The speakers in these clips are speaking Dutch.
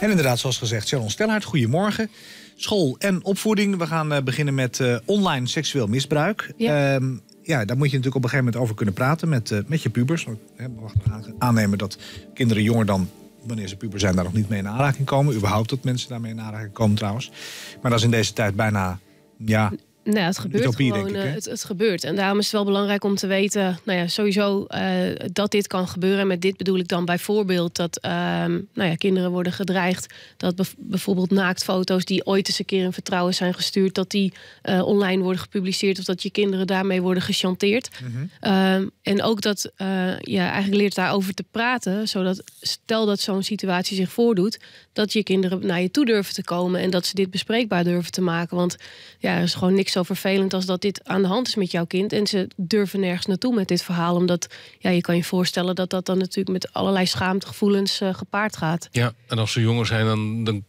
En inderdaad, zoals gezegd, Sharon Stellaert, goedemorgen. School en opvoeding. We gaan eh, beginnen met eh, online seksueel misbruik. Ja. Ehm, ja, daar moet je natuurlijk op een gegeven moment over kunnen praten met, eh, met je pubers. We aannemen dat kinderen jonger dan wanneer ze puber zijn, daar nog niet mee in aanraking komen. Überhaupt dat mensen daarmee in aanraking komen trouwens. Maar dat is in deze tijd bijna ja, nou, het gebeurt gewoon. Eh, het, het, gebeurt. En daarom is het wel belangrijk om te weten, nou ja, sowieso eh, dat dit kan gebeuren. En met dit bedoel ik dan bijvoorbeeld dat ehm, nou ja, kinderen worden gedreigd. Dat bijvoorbeeld naaktfoto's die ooit eens een keer in vertrouwen zijn gestuurd, dat die eh, online worden gepubliceerd. Of dat je kinderen daarmee worden gechanteerd. Mhm. Ehm, en ook dat je eigenlijk leert daarover te praten. Zodat stel dat zo'n situatie zich voordoet, dat je kinderen naar je toe durven te komen. En dat ze dit bespreekbaar durven te maken. Want ja, er is gewoon niks zo vervelend als dat dit aan de hand is met jouw kind. En ze durven nergens naartoe met dit verhaal. Omdat ja, je kan je voorstellen dat dat dan natuurlijk met allerlei schaamtegevoelens eh, gepaard gaat. Ja, en als ze jonger zijn, dan, dan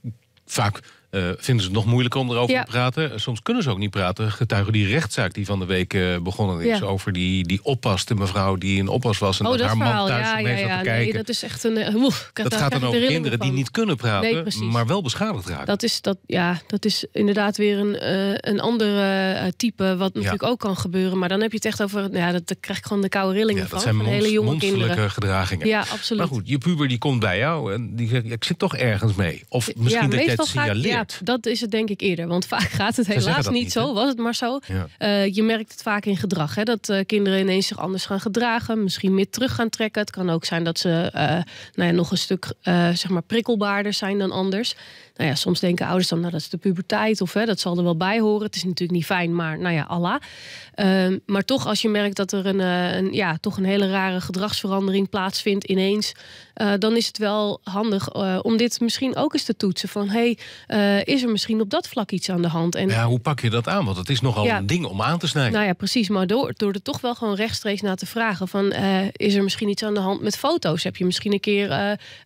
vaak eh, vinden ze het nog moeilijker om erover te praten. Soms kunnen ze ook niet praten. Getuigen die rechtszaak die van de week eh, begonnen is... over die, die oppas, mevrouw die een oppas was... en oh, haar man thuis ja, mee ja, kijken. dat is echt een... Eh, dat gaat dan over kinderen die niet kunnen praten, maar wel beschadigd raken. Dat is, dat, ja, dat is inderdaad weer een, een ander type... wat natuurlijk ook kan gebeuren. Maar dan heb je het echt over... Nou ja, dat, krijg ik gewoon de koude rillingen van. Dat zijn hele jonge kinderen. gedragingen. Ja, absoluut. Maar goed, je puber die komt bij jou en die zegt... ik zit toch ergens mee. Of misschien dat jij het signaleert. Dat is het denk ik eerder. Want vaak gaat het helaas niet, zo, was het maar zo. Eh, je merkt het vaak in gedrag. Hè? Dat eh, kinderen ineens zich anders gaan gedragen. Misschien meer terug gaan trekken. Het kan ook zijn dat ze eh, nou ja, nog een stuk zeg maar prikkelbaarder zijn dan anders. Nou ja, soms denken ouders dan, nou dat is de puberteit. Of hè, dat zal er wel bij horen. Het is natuurlijk niet fijn, maar nou ja, Allah. Ehm, maar toch als je merkt dat er een, een, ja, toch een hele rare gedragsverandering plaatsvindt ineens. dan is het wel handig om dit misschien ook eens te toetsen. Van hey, eh, is er misschien op dat vlak iets aan de hand. En, ja, hoe pak je dat aan? Want het is nogal een ding om aan te snijden. Nou ja, precies. Maar door, door er toch wel gewoon rechtstreeks naar te vragen: van, eh, is er misschien iets aan de hand met foto's? Heb je misschien een keer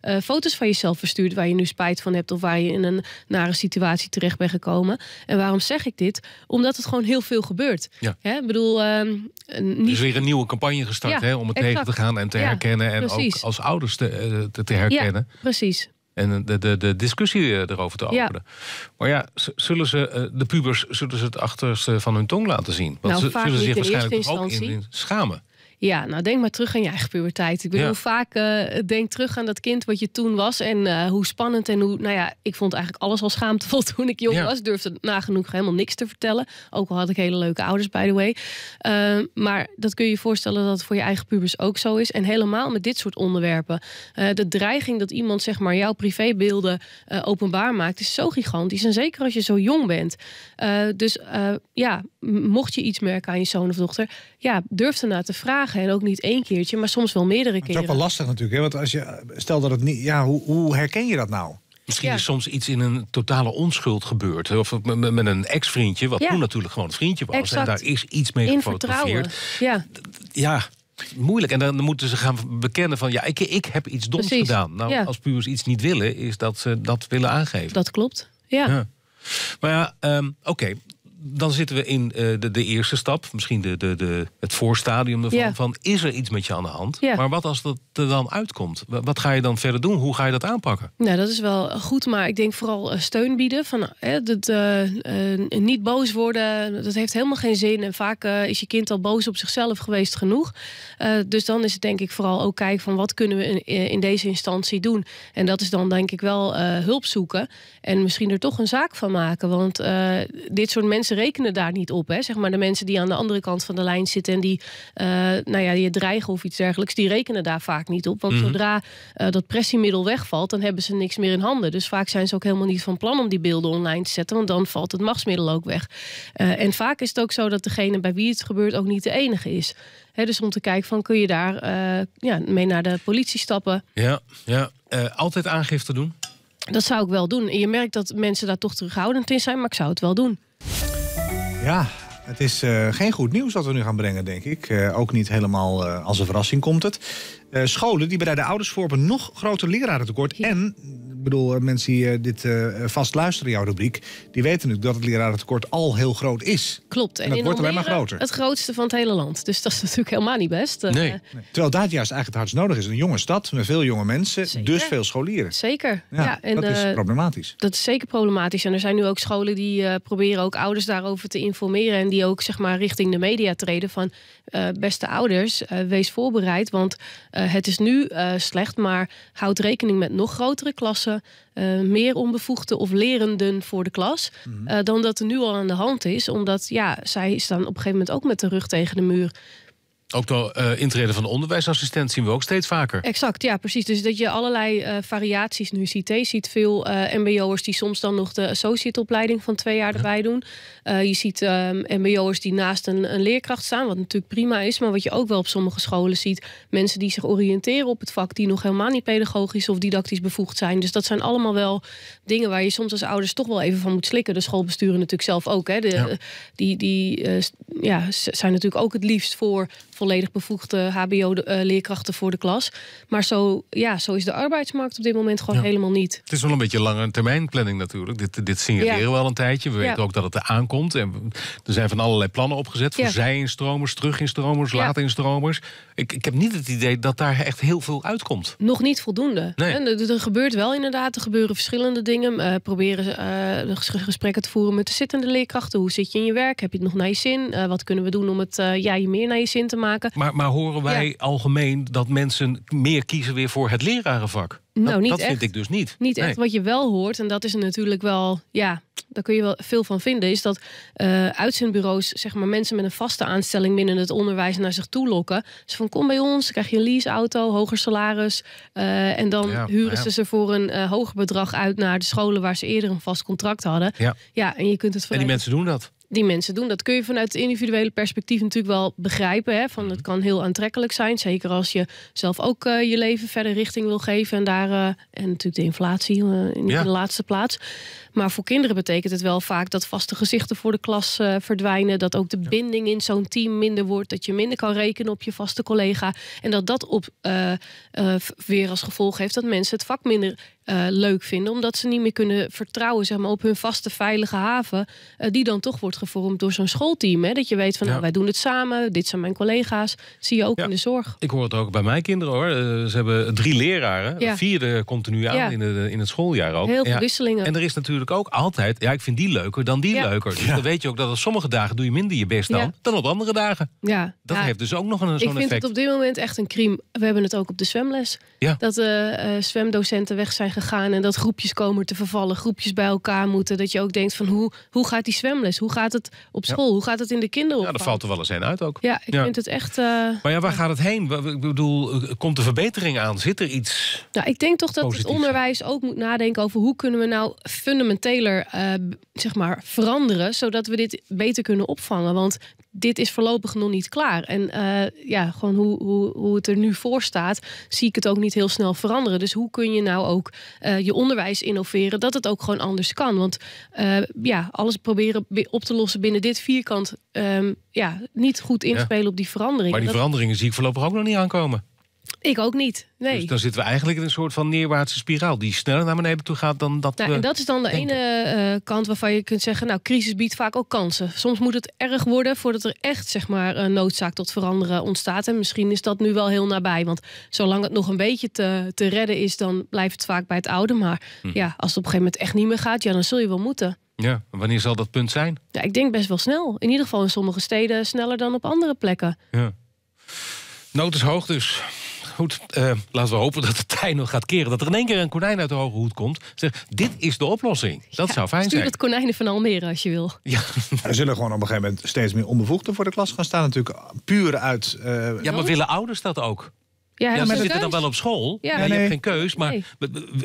eh, foto's van jezelf verstuurd waar je nu spijt van hebt of waar je in een nare situatie terecht bent gekomen? En waarom zeg ik dit? Omdat het gewoon heel veel gebeurt. Ja. bedoel, niet... Ehm, er is weer een nieuwe campagne gestart hè, om het tegen te gaan en te herkennen. En ook als ouders te, te, te herkennen. precies en de, de, de discussie eh, erover te openen. Maar ja, zullen ze, eh, de pubers zullen ze het achterste van hun tong laten zien? Want nou, ze zullen zich waarschijnlijk ook in schamen. Ja, nou denk maar terug aan je eigen puberteit. Ik bedoel, vaak eh, denk terug aan dat kind wat je toen was en eh, hoe spannend en hoe, nou ja, ik vond eigenlijk alles al schaamtevol toen ik jong was. Durfde nagenoeg helemaal niks te vertellen. Ook al had ik hele leuke ouders, by the way. Ehm, maar dat kun je je voorstellen dat het voor je eigen pubers ook zo is. En helemaal met dit soort onderwerpen. Eh, de dreiging dat iemand, zeg maar, jouw privébeelden openbaar maakt, is zo gigantisch. En zeker als je zo jong bent. dus ja, mocht je iets merken aan je zoon of dochter, ja, durf ernaar te vragen geen en ook niet één keertje, maar soms wel meerdere keren. Dat is ook wel lastig natuurlijk, hè? want als je, stel dat het niet, ja, hoe, hoe herken je dat nou? Misschien is soms iets in een totale onschuld gebeurd. Of met, met een ex-vriendje, wat toen natuurlijk gewoon een vriendje was. En daar is iets mee in gefotografeerd. Ja. ja, moeilijk. En dan moeten ze gaan bekennen van... ja, ik, ik heb iets doms gedaan. Nou, ja. als puurs iets niet willen, is dat ze dat willen aangeven. Dat klopt, ja. ja. Maar ja, ehm, oké dan zitten we in eh, de, de, eerste stap, misschien de, de, de, het voorstadium ervan, van is er iets met je aan de hand? Maar wat als dat er dan uitkomt? Wat ga je dan verder doen? Hoe ga je dat aanpakken? Nou, dat is wel goed, maar ik denk vooral eh, steun bieden. Van, hè, eh, niet boos worden, dat heeft helemaal geen zin. En vaak is je kind al boos op zichzelf geweest genoeg. dus dan is het denk ik vooral ook kijken van wat kunnen we in, in deze instantie doen? En dat is dan denk ik wel hulp zoeken en misschien er toch een zaak van maken. Want dit soort mensen mensen rekenen daar niet op. Hè? Zeg maar de mensen die aan de andere kant van de lijn zitten en die, uh, nou ja, die dreigen of iets dergelijks, die rekenen daar vaak niet op. Want mhm. zodra eh, dat pressiemiddel wegvalt, dan hebben ze niks meer in handen. Dus vaak zijn ze ook helemaal niet van plan om die beelden online te zetten, want dan valt het machtsmiddel ook weg. Eh, en vaak is het ook zo dat degene bij wie het gebeurt ook niet de enige is. dus om te kijken van kun je daar ja, mee naar de politie stappen. Ja, ja. altijd aangifte doen? Dat zou ik wel doen. En je merkt dat mensen daar toch terughoudend in zijn, maar ik zou het wel doen. Ja, het is eh, geen goed nieuws dat we nu gaan brengen, denk ik. Eh, ook niet helemaal eh, als een verrassing komt het. scholen die bereiden ouders voor op een nog groter lerarentekort. tekort. En ik bedoel, eh, mensen die eh, dit eh, vast luisteren, jouw rubriek... die weten natuurlijk dat het lerarentekort al heel groot is. Klopt. En, en wordt alleen maar groter. Het grootste van het hele land. Dus dat is natuurlijk helemaal niet best. Nee. Terwijl dat juist eigenlijk het hardst nodig is. Een jonge stad met veel jonge mensen, dus veel scholieren. Zeker. Ja, dat is problematisch. Dat is zeker problematisch. En er zijn nu ook scholen die proberen ook ouders daarover te informeren... en die ook zeg maar richting de media treden van... beste ouders, wees voorbereid, want het is nu slecht, maar houd rekening met nog grotere klassen eh, meer onbevoegde of lerenden voor de klas. Mhm. Eh, dan dat er nu al aan de hand is. Omdat ja, zij staan op een gegeven moment ook met de rug tegen de muur. Ook door uh, eh, intreden van de onderwijsassistent zien we ook steeds vaker. Exact, ja, precies. Dus dat je allerlei eh, variaties nu ziet. Je ziet veel eh, MBO'ers die soms dan nog de associateopleiding van twee jaar erbij doen. je ziet MBO'ers ehm, die naast een, een, leerkracht staan, wat natuurlijk prima is. Maar wat je ook wel op sommige scholen ziet, mensen die zich oriënteren op het vak, die nog helemaal niet pedagogisch of didactisch bevoegd zijn. Dus dat zijn allemaal wel dingen waar je soms als ouders toch wel even van moet slikken. De schoolbesturen natuurlijk zelf ook. Hè. De, Die, ja, zijn natuurlijk ook het liefst voor volledig bevoegde HBO-leerkrachten eh, voor de klas. Maar zo, ja, zo is de arbeidsmarkt op dit moment gewoon helemaal niet. Het is wel een beetje lange termijn planning natuurlijk. Dit, dit signaleren we al een tijdje. We weten ook dat het eraan komt. En er zijn van allerlei plannen opgezet voor zij-instromers, terug-instromers, laat-instromers. Ik, ik heb niet het idee dat daar echt heel veel uitkomt. Nog niet voldoende. Nee. er, gebeurt wel inderdaad, er gebeuren verschillende dingen. Uh, proberen eh, gesprekken te voeren met de zittende leerkrachten. Hoe zit je in je werk? Heb je het nog naar je zin? wat kunnen we doen om het ja, je meer naar je zin te maken? Maar, maar horen wij algemeen dat mensen meer kiezen weer voor het lerarenvak? Nou, dat, niet dat echt. vind ik dus niet. Niet echt. Wat je wel hoort, en dat is natuurlijk wel, ja, daar kun je wel veel van vinden, is dat uh, uitzendbureaus zeg maar, mensen met een vaste aanstelling binnen het onderwijs naar zich toe lokken. Dus van kom bij ons, krijg je een leaseauto, hoger salaris. Eh, en dan huren ze ze voor een eh, hoger bedrag uit naar de scholen waar ze eerder een vast contract hadden. Ja, ja en je kunt het En die mensen doen dat die mensen doen. Dat kun je vanuit het individuele perspectief natuurlijk wel begrijpen. Hè? Van, het mhm. kan heel aantrekkelijk zijn. Zeker als je zelf ook eh, je leven verder richting wil geven. En, daar, eh, en natuurlijk de inflatie eh, in de laatste plaats. Maar voor kinderen betekent het wel vaak dat vaste gezichten voor de klas verdwijnen. Dat ook de binding in zo'n team minder wordt. Dat je minder kan rekenen op je vaste collega. En dat dat op, weer als gevolg heeft dat mensen het vak minder eh, leuk vinden. Omdat ze niet meer kunnen vertrouwen zeg maar, op hun vaste veilige haven. Eh, die dan toch wordt gevormd door zo'n schoolteam. Hè? Dat je weet van nou, wij doen het samen. Dit zijn mijn collega's. zie je ook in de zorg. Ik hoor het ook bij mijn kinderen hoor. Eh, ze hebben drie leraren. Ja. Vierde nu aan in, de, in het schooljaar ook. Heel veel wisselingen. En er is natuurlijk ook altijd. Ja, ik vind die leuker dan die leuker. Dus dan weet je ook dat op sommige dagen doe je minder je best dan. Dan op andere dagen. Ja. Dat heeft dus ook nog een zo'n effect. Ik vind het op dit moment echt een crime. We hebben het ook op de zwemles. Dat zwemdocenten weg zijn gegaan en dat groepjes komen te vervallen, groepjes bij elkaar moeten. Dat je ook denkt van hoe, hoe gaat die zwemles? Hoe gaat het op school? Hoe gaat het in de kinderopvang? Ja, dat valt er wel eens een uit ook. Ja, ik vind het echt... Eh, maar ja, waar gaat het heen? Ik bedoel, eh, komt er verbetering aan? Zit er iets Nou, ik denk toch dat het onderwijs ook moet nadenken over hoe kunnen we nou fundamenteler uh, zeg maar veranderen, zodat we dit beter kunnen opvangen. Want dit is voorlopig nog niet klaar. En eh, ja, gewoon hoe, hoe, hoe het er nu voor staat, zie ik het ook niet heel snel veranderen. Dus hoe kun je nou ook eh, je onderwijs innoveren dat het ook gewoon anders kan? Want eh, ja, alles proberen op te lossen binnen dit vierkant, ehm, ja, niet goed inspelen op die veranderingen. Maar die veranderingen zie ik voorlopig ook nog niet aankomen. Ik ook niet. Nee. Dus dan zitten we eigenlijk in een soort van neerwaartse spiraal die sneller naar beneden toe gaat dan dat. Nou, en dat is dan de ene eh, kant waarvan je kunt zeggen: Nou, crisis biedt vaak ook kansen. Soms moet het erg worden voordat er echt zeg maar een noodzaak tot veranderen ontstaat. En misschien is dat nu wel heel nabij, want zolang het nog een beetje te, te redden is, dan blijft het vaak bij het oude. Maar hm. ja, als het op een gegeven moment echt niet meer gaat, ja, dan zul je wel moeten. Ja, wanneer zal dat punt zijn? Ja, ik denk best wel snel. In ieder geval in sommige steden sneller dan op andere plekken. Ja. Nood is hoog dus goed, eh, laten we hopen dat de tijd nog gaat keren. Dat er in één keer een konijn uit de hoge hoed komt. Zeg, dit is de oplossing. Dat zou fijn zijn. Stuur het konijnen van Almere als je wil. Ja. Er zullen gewoon op een gegeven moment steeds meer onbevoegden voor de klas gaan staan. Natuurlijk puur uit... Eh, ja, maar willen ouders dat ook? Ja, ze zitten dan wel op school. Ja, je hebt geen keus. Maar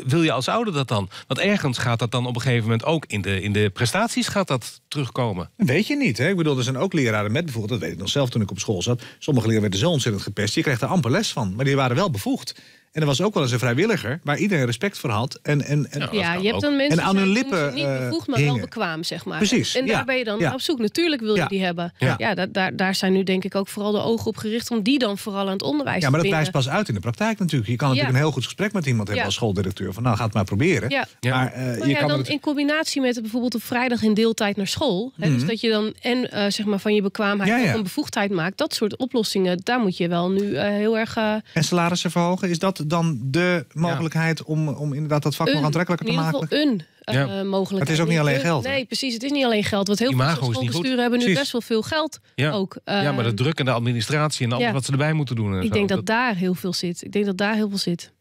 wil je als ouder dat dan? Want ergens gaat dat dan op een gegeven moment ook in de, in de prestaties gaat dat terugkomen. Weet je niet. Hè? Ik bedoel, er zijn ook leraren met bijvoorbeeld, dat weet ik nog zelf toen ik op school zat. Sommige leraren werden dus zo ontzettend gepest. Je kreeg er amper les van. Maar die waren wel bevoegd. En er was ook wel eens een vrijwilliger waar iedereen respect voor had. En, en, en, ja, je hebt dan mensen en aan hun lippen niet eh, bevoegd, maar wel bekwaam, zeg maar. Precies. En daar ben je dan op zoek. Natuurlijk wil je die hebben. Ja, daar, daar, zijn nu denk ik ook vooral de ogen op gericht om die dan vooral aan het onderwijs te Ja, maar dat wijst pas uit in de praktijk natuurlijk. Je kan natuurlijk een heel goed gesprek met iemand hebben als schooldirecteur. Van nou, gaat het maar proberen. Ja. Maar, uh, dan in combinatie met bijvoorbeeld op vrijdag in deeltijd naar school. Dus mhm. dat je dan en eh, zeg maar van je bekwaamheid ook een bevoegdheid maakt. Dat soort oplossingen, daar moet je wel nu heel erg... En salarissen verhogen, is dat dan de mogelijkheid om, om inderdaad dat vak nog aantrekkelijker te maken? een eh, ja. Uh, mogelijk. Het is ook niet alleen geld. Nee, precies. Het is niet alleen geld. Want heel veel schoolbesturen hebben nu best wel veel geld. Ja. Ook, ja, maar de ehm, druk en de administratie en alles wat ze erbij moeten doen. En Ik denk dat, daar heel veel zit. Ik denk dat daar heel veel zit.